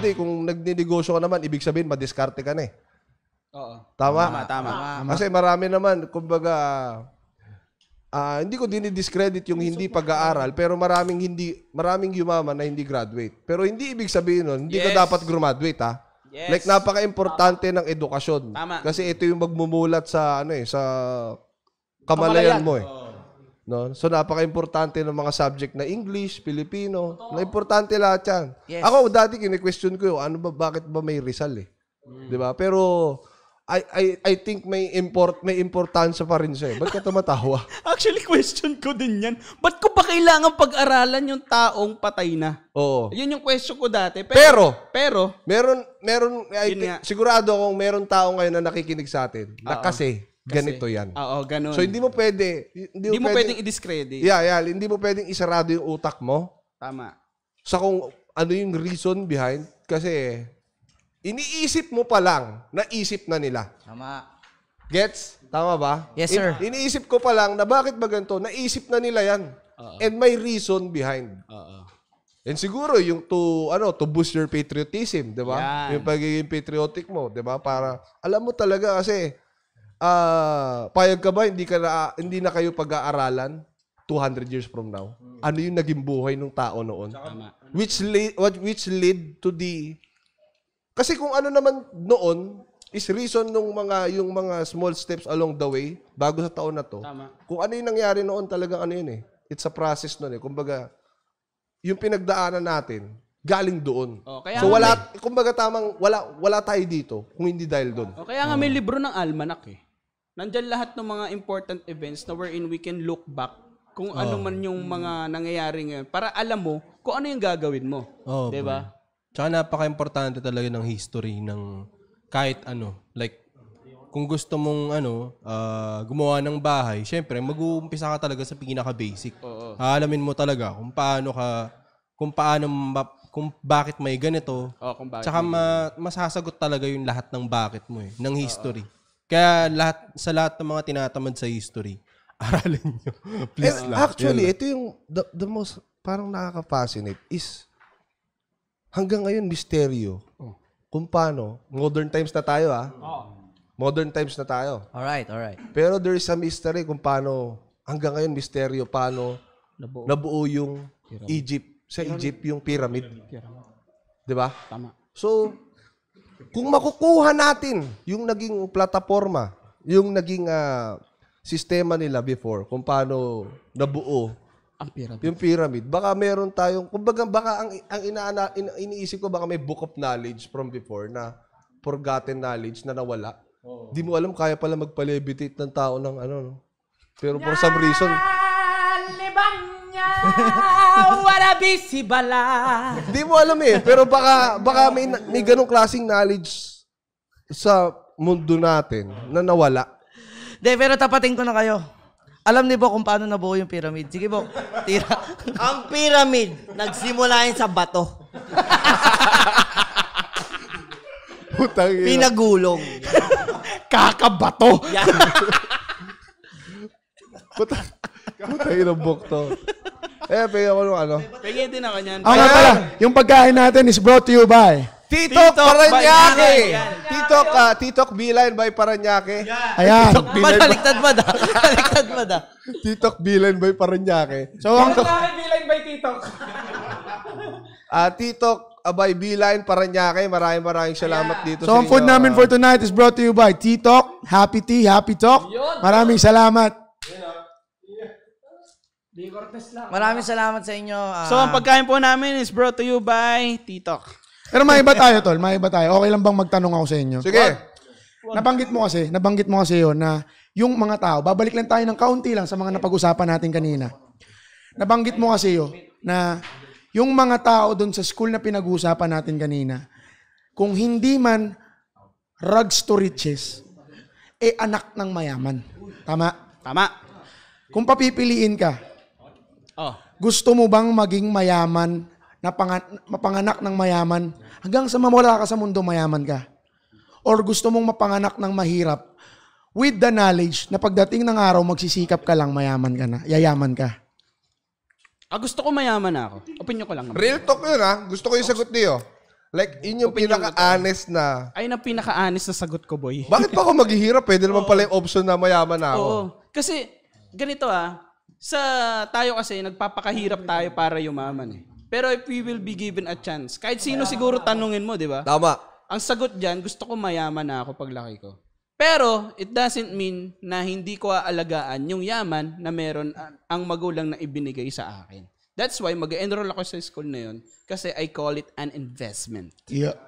Saturday, kung nagninegosyo ka naman, ibig sabihin, madiskarte ka na eh. Oo. Tama? Tama, tama. Ah, tama. Kasi marami naman, kumbaga, uh, hindi ko dinidiscredit yung hindi pag-aaral, pero maraming hindi maraming yumaman na hindi graduate. Pero hindi ibig sabihin nun, hindi yes. ka dapat graduate ha. Ah. Yes. Like napaka-importante ng edukasyon. Tama. Kasi ito yung magmumulat sa ano eh, sa kamalayan, kamalayan. mo eh. Oh. No? So napaka-importante ng mga subject na English, Filipino, Totoo. na importante lahat 'yan. Yes. Ako dati kine question ko, ano ba bakit ba may Rizal eh? Mm. 'Di ba? Pero I I I think may import may importansya pa rin siya. Eh. Ba't ka tumatawa? Actually question ko din 'yan. Ba't ko ba kailangan pag-aralan yung taong patay na? Oo. 'Yun yung question ko dati. Pero pero, pero meron meron I think, sigurado akong meron taong ngayon na nakikinig sa atin. Na kasi kasi, ganito yan. Oo, ganun. So, hindi mo pwede. Hindi, hindi mo, pwede, pwedeng i-discredit. Yeah, yeah. Hindi mo pwedeng isarado yung utak mo. Tama. Sa kung ano yung reason behind. Kasi, iniisip mo pa lang, na isip na nila. Tama. Gets? Tama ba? Yes, sir. In, iniisip ko pa lang na bakit ba ganito? Naisip na nila yan. Uh-oh. And may reason behind. Uh-oh. And siguro yung to ano to boost your patriotism, 'di ba? Yung pagiging patriotic mo, 'di ba? Para alam mo talaga kasi uh, payag ka ba hindi ka na, hindi na kayo pag-aaralan 200 years from now? Ano yung naging buhay ng tao noon? Which lead, which lead to the Kasi kung ano naman noon is reason nung mga yung mga small steps along the way bago sa taon na to. Tama. Kung ano yung nangyari noon talaga ano yun eh. It's a process noon eh. Kumbaga yung pinagdaanan natin galing doon. Oh, kaya so wala eh. kumbaga tamang wala wala tayo dito kung hindi dahil doon. O oh, kaya nga may libro ng almanac eh nandyan lahat ng mga important events na wherein we can look back kung oh. ano man yung mga nangyayari ngayon para alam mo kung ano yung gagawin mo. Oh, 'Di ba? Tsaka napaka-importante talaga ng history ng kahit ano. Like kung gusto mong ano, uh, gumawa ng bahay, syempre mag-uumpisa ka talaga sa pinaka basic. Oo. Aalamin mo talaga kung paano ka kung paano ma- kung bakit may ganito. Oh, kung bakit tsaka ma- masasagot talaga yung lahat ng bakit mo eh, ng history. Oo. Kaya lahat, sa lahat ng mga tinatamad sa history, aralin nyo. Please And lang. Actually, ito yung the, the most parang nakaka-fascinate is hanggang ngayon misteryo oh. kung paano, modern times na tayo ah. Oh. Modern times na tayo. All right, all right. Pero there is a mystery kung paano, hanggang ngayon misteryo, paano nabuo, nabuo yung pyramid. Egypt. Sa pyramid. Egypt yung pyramid. pyramid. Di ba? Tama. So, kung makukuha natin yung naging plataforma, yung naging uh, sistema nila before, kung paano nabuo ang pyramid. yung pyramid, baka meron tayong, kumbaga, baka ang, ang inaana, in, iniisip ko, baka may book of knowledge from before na forgotten knowledge na nawala. Oh. Di mo alam, kaya pala magpa-levitate ng tao ng ano, no? Pero for some reason... gabi si Bala. Hindi mo alam eh. Pero baka, baka may, may ganong klaseng knowledge sa mundo natin na nawala. Hindi, pero tapating ko na kayo. Alam niyo ba kung paano nabuo yung pyramid? Sige po, tira. Ang pyramid, nagsimula sa bato. Putang ina. Pinagulong. Kakabato. Yan. Putang ina, to. Eh, pigyan ko ano. Pigyan din ako niyan. Ah, nga eh! pala. Yung pagkain natin is brought to you by... Titok Paranaque. Titok uh, Titok Bilan by Paranyake. Yeah. Ayan. Titok Bilan. Baliktad ba da? Baliktad ba da? Titok Bilan by Paranyake. So ang Bilan by Titok. Ah, uh, Titok uh, ah, by Beeline, Paranaque. Maraming maraming salamat dito so, sa So, ang food namin for tonight is brought to you by t Happy Tea, Happy Talk. maraming salamat. Di Cortez lang. Maraming salamat sa inyo. ah. So, ang pagkain po namin is brought to you by Titok. Pero may iba tayo, tol. May iba tayo. Okay lang bang magtanong ako sa inyo? Sige. Nabanggit mo kasi, nabanggit mo kasi yon na yung mga tao, babalik lang tayo ng kaunti lang sa mga napag-usapan natin kanina. Nabanggit mo kasi yon na yung mga tao doon sa school na pinag usapan natin kanina, kung hindi man rags to riches, eh anak ng mayaman. Tama? Tama. Kung papipiliin ka, Oh. Gusto mo bang maging mayaman, na mapanganak ng mayaman? Hanggang sa mawala ka sa mundo, mayaman ka. Or gusto mong mapanganak ng mahirap with the knowledge na pagdating ng araw, magsisikap ka lang, mayaman ka na, yayaman ka. Ah, gusto ko mayaman na ako. Opinion ko lang. Naman. Real talk yun ha. Ah. Gusto ko yung sagot niyo. Like, yun yung pinaka-honest na... Ay, ang pinaka-honest na sagot ko, boy. Bakit pa ako maghihirap? Pwede naman pala yung option na mayaman ako. Oo. Kasi, ganito ah, sa tayo kasi nagpapakahirap tayo para yumaman eh. Pero if we will be given a chance, kahit sino siguro tanungin mo, 'di ba? Tama. Ang sagot diyan, gusto ko mayaman na ako paglaki ko. Pero it doesn't mean na hindi ko aalagaan yung yaman na meron ang magulang na ibinigay sa akin. That's why mag-enroll ako sa school na yun kasi I call it an investment. Yeah.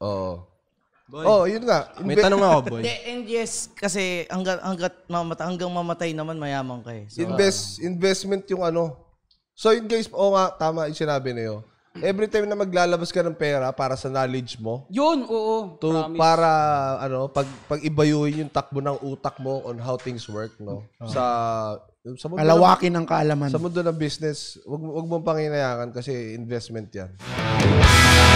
Oo. Oh. Boy. Oh, yun nga. May tanong ako, boy. De, and yes, kasi hanggat hanggat mamata, hanggang mamatay naman mayaman ka eh. So, Invest investment yung ano. So yun guys, oo nga tama yung sinabi niyo. Every time na maglalabas ka ng pera para sa knowledge mo. Yun, oo. To, promise. para ano, pag pag ibayuhin yung takbo ng utak mo on how things work, no? Uh-huh. Sa sa mundo Alawakin ng, kaalaman. Sa mundo ng business, wag wag mong panginayakan kasi investment 'yan.